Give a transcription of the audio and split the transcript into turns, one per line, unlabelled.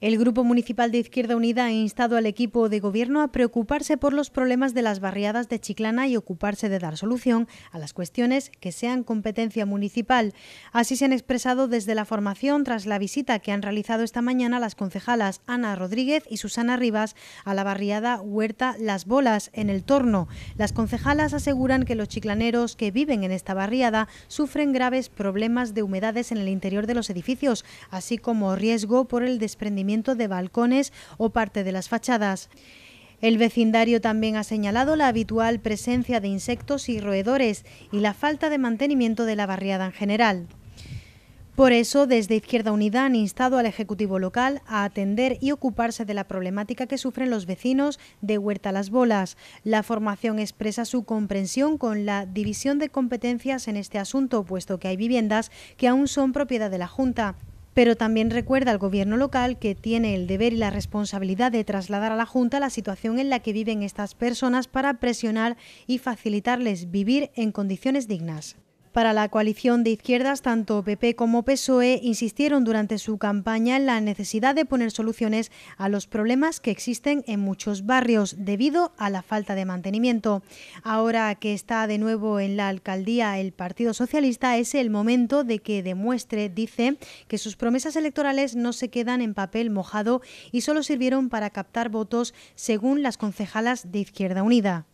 El Grupo Municipal de Izquierda Unida ha instado al equipo de gobierno a preocuparse por los problemas de las barriadas de Chiclana y ocuparse de dar solución a las cuestiones que sean competencia municipal. Así se han expresado desde la formación tras la visita que han realizado esta mañana las concejalas Ana Rodríguez y Susana Rivas a la barriada Huerta Las Bolas, en el Torno. Las concejalas aseguran que los chiclaneros que viven en esta barriada sufren graves problemas de humedades en el interior de los edificios, así como riesgo por el desprendimiento de balcones o parte de las fachadas. El vecindario también ha señalado la habitual presencia de insectos y roedores y la falta de mantenimiento de la barriada en general. Por eso, desde Izquierda Unida han instado al Ejecutivo local a atender y ocuparse de la problemática que sufren los vecinos de Huerta Las Bolas. La formación expresa su comprensión con la división de competencias en este asunto, puesto que hay viviendas que aún son propiedad de la Junta pero también recuerda al gobierno local que tiene el deber y la responsabilidad de trasladar a la Junta la situación en la que viven estas personas para presionar y facilitarles vivir en condiciones dignas. Para la coalición de izquierdas, tanto PP como PSOE insistieron durante su campaña en la necesidad de poner soluciones a los problemas que existen en muchos barrios debido a la falta de mantenimiento. Ahora que está de nuevo en la alcaldía el Partido Socialista, es el momento de que demuestre, dice, que sus promesas electorales no se quedan en papel mojado y solo sirvieron para captar votos según las concejalas de Izquierda Unida.